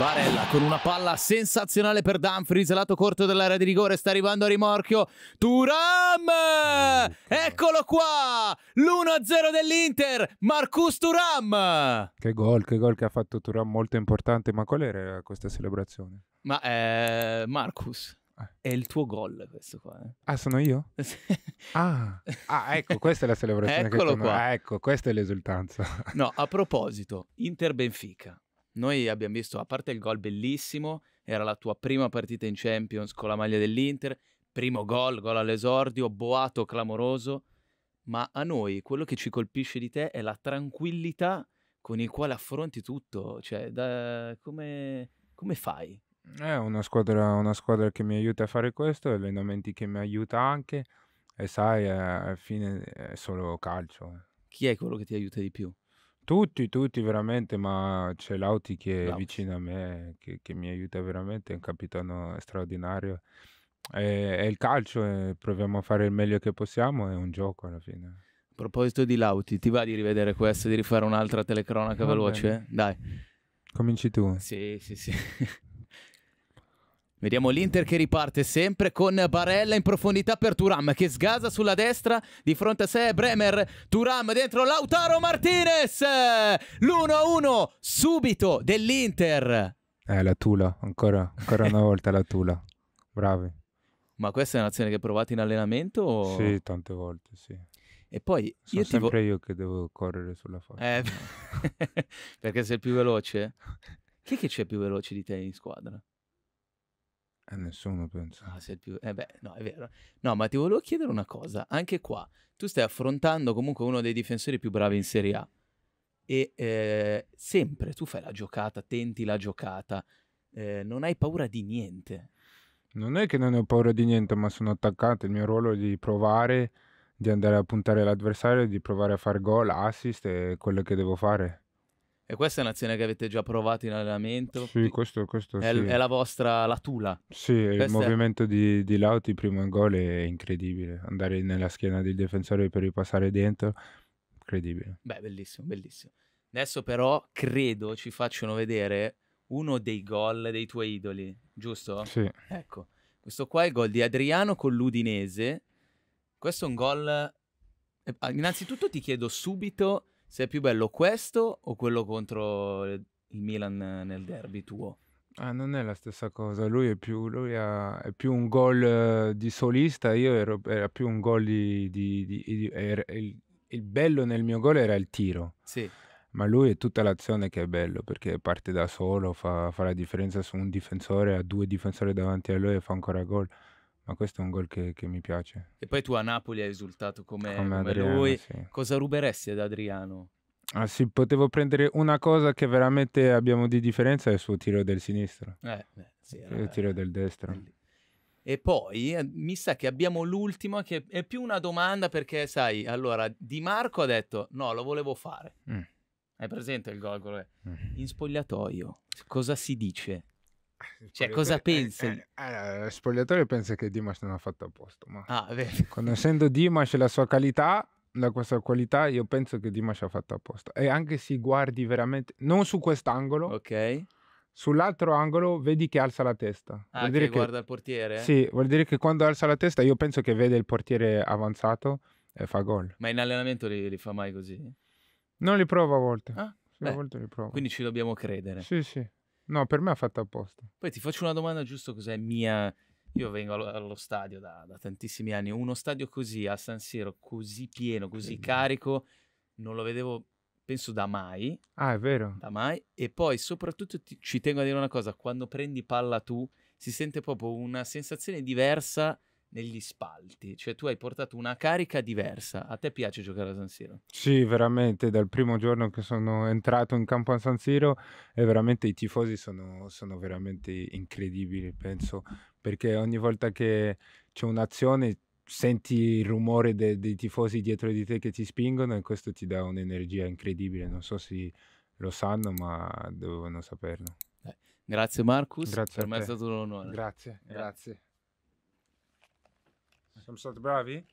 Barella con una palla sensazionale per Dumfries, lato corto dell'area di rigore, sta arrivando a rimorchio Turam! Eccolo qua! L'1-0 dell'Inter, Marcus Turam! Che gol, che gol che ha fatto Turam, molto importante, ma qual era questa celebrazione? Ma eh, Marcus, eh. è il tuo gol questo qua. Eh. Ah, sono io? ah. ah. ecco, questa è la celebrazione. Eccolo che qua. Ah, ecco, questa è l'esultanza. no, a proposito, Inter-Benfica. Noi abbiamo visto, a parte il gol bellissimo, era la tua prima partita in Champions con la maglia dell'Inter, primo gol, gol all'esordio, boato clamoroso, ma a noi quello che ci colpisce di te è la tranquillità con il quale affronti tutto, cioè da, come, come fai? È una squadra, una squadra, che mi aiuta a fare questo, allenamenti che mi aiuta anche e sai, alla fine è solo calcio. Chi è quello che ti aiuta di più? Tutti, tutti veramente, ma c'è Lauti che è vicino a me, che, che, mi aiuta veramente, è un capitano straordinario. È, è il calcio, è, eh, proviamo a fare il meglio che possiamo, è un gioco alla fine. A proposito di Lauti, ti va di rivedere questo, di rifare un'altra telecronaca veloce? Dai. Cominci tu. Sì, sì, sì. Vediamo l'Inter che riparte sempre con Barella in profondità per Turam che sgasa sulla destra di fronte a sé Bremer, Turam dentro Lautaro Martinez, l'1-1 subito dell'Inter. Eh la Tula, ancora, ancora una volta la Tula, bravi. Ma questa è un'azione che provate in allenamento? O... Sì, tante volte, sì. E poi Sono io sempre io che devo correre sulla forza. Eh, perché sei il più veloce? Chi è che c'è più veloce di te in squadra? Eh, nessuno pensa. Ah, sei più... Eh beh, no, è vero. No, ma ti volevo chiedere una cosa. Anche qua, tu stai affrontando comunque uno dei difensori più bravi in Serie A. E eh, sempre tu fai la giocata, tenti la giocata, eh, non hai paura di niente. Non è che non ho paura di niente, ma sono attaccato. Il mio ruolo è di provare, di andare a puntare l'avversario, di provare a fare gol, assist e quello che devo fare. E questa è un'azione che avete già provato in allenamento? Sì, questo, questo è, sì. è la vostra, la tula. Sì, questa il movimento è... di, di Lauti primo in gol è incredibile. Andare nella schiena del difensore per ripassare dentro, incredibile. Beh, bellissimo, bellissimo. Adesso però credo ci facciano vedere uno dei gol dei tuoi idoli, giusto? Sì. Ecco, questo qua è il gol di Adriano con l'Udinese. Questo è un gol... Eh, innanzitutto ti chiedo subito se è più bello questo o quello contro il Milan nel derby tuo? Ah, non è la stessa cosa, lui è più, lui ha, è più un gol eh, di solista, io ero, era più un gol di... di, di, di era, il, il, bello nel mio gol era il tiro. Sì. Ma lui è tutta l'azione che è bello perché parte da solo, fa, fa la differenza su un difensore, ha due difensori davanti a lui e fa ancora gol ma questo è un gol che, che, mi piace. E poi tu a Napoli hai esultato come, come, come Adriano, lui. Sì. Cosa ruberesti ad Adriano? Ah sì, potevo prendere una cosa che veramente abbiamo di differenza è il suo tiro del sinistro. Eh, sì, il eh, tiro del destro. E poi eh, mi sa che abbiamo l'ultima che è più una domanda perché sai, allora Di Marco ha detto no, lo volevo fare. Mm. Hai presente il gol? Mm. In spogliatoio cosa si dice? Cioè, cosa pensi? Eh, eh, eh, spogliatore pensa che Dimash non ha fatto a posto. ma ah, conoscendo Dimash e la sua qualità, la sua qualità, io penso che Dimash ha fatto a posto. E anche se guardi veramente, non su quest'angolo, ok. Sull'altro angolo vedi che alza la testa. Ah, vuol dire che, che guarda il portiere? Sì, vuol dire che quando alza la testa io penso che vede il portiere avanzato e fa gol. Ma in allenamento li, li fa mai così? Non li prova a volte. Ah, sì, a volte li prova. Quindi ci dobbiamo credere. Sì, sì. No, per me ha fatto apposta. Poi ti faccio una domanda giusto cos'è mia... Io vengo allo, allo stadio da, da, tantissimi anni, uno stadio così, a San Siro, così pieno, così sì. carico, non lo vedevo, penso, da mai. Ah, è vero. Da mai. E poi, soprattutto, ti, ci tengo a dire una cosa, quando prendi palla tu, si sente proprio una sensazione diversa negli spalti, cioè tu hai portato una carica diversa. A te piace giocare a San Siro? Sì, veramente, dal primo giorno che sono entrato in campo a San Siro e veramente i tifosi sono, sono veramente incredibili, penso, perché ogni volta che c'è un'azione senti il rumore de- dei tifosi dietro di te che ti spingono e questo ti dà un'energia incredibile. Non so se lo sanno, ma dovevano saperlo. Eh, grazie Marcus, grazie per me è stato un onore. Grazie, eh. grazie. grazie. vamos sendo bravi.